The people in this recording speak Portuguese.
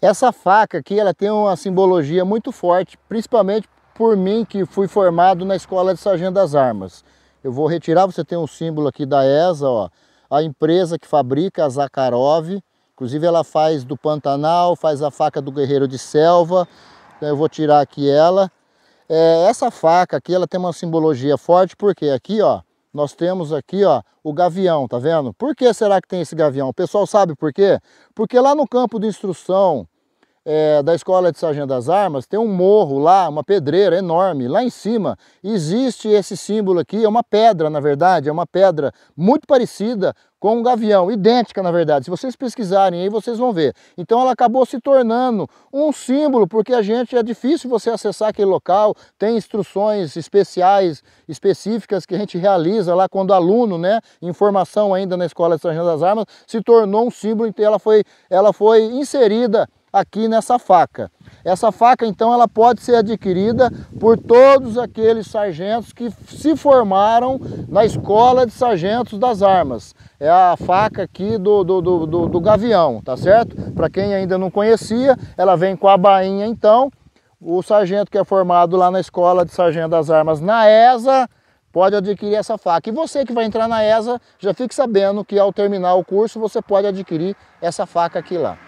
Essa faca aqui ela tem uma simbologia muito forte, principalmente por mim que fui formado na Escola de Sargento das Armas. Eu vou retirar, você tem um símbolo aqui da ESA, ó, a empresa que fabrica a Zakharov, inclusive ela faz do Pantanal, faz a faca do Guerreiro de Selva, então eu vou tirar aqui ela. É, essa faca aqui ela tem uma simbologia forte porque aqui ó, nós temos aqui ó, o gavião, tá vendo? Por que será que tem esse gavião? O pessoal sabe por quê? Porque lá no campo de instrução é, da Escola de Sargento das Armas, tem um morro lá, uma pedreira enorme, lá em cima existe esse símbolo aqui, é uma pedra na verdade, é uma pedra muito parecida com um gavião, idêntica na verdade, se vocês pesquisarem aí vocês vão ver. Então ela acabou se tornando um símbolo, porque a gente, é difícil você acessar aquele local, tem instruções especiais, específicas que a gente realiza lá quando aluno, né, informação ainda na Escola de Sargento das Armas, se tornou um símbolo, então ela foi, ela foi inserida aqui nessa faca. Essa faca, então, ela pode ser adquirida por todos aqueles sargentos que se formaram na Escola de Sargentos das Armas. É a faca aqui do, do, do, do, do Gavião, tá certo? Para quem ainda não conhecia, ela vem com a bainha, então. O sargento que é formado lá na Escola de Sargento das Armas, na ESA, pode adquirir essa faca. E você que vai entrar na ESA, já fique sabendo que ao terminar o curso, você pode adquirir essa faca aqui lá.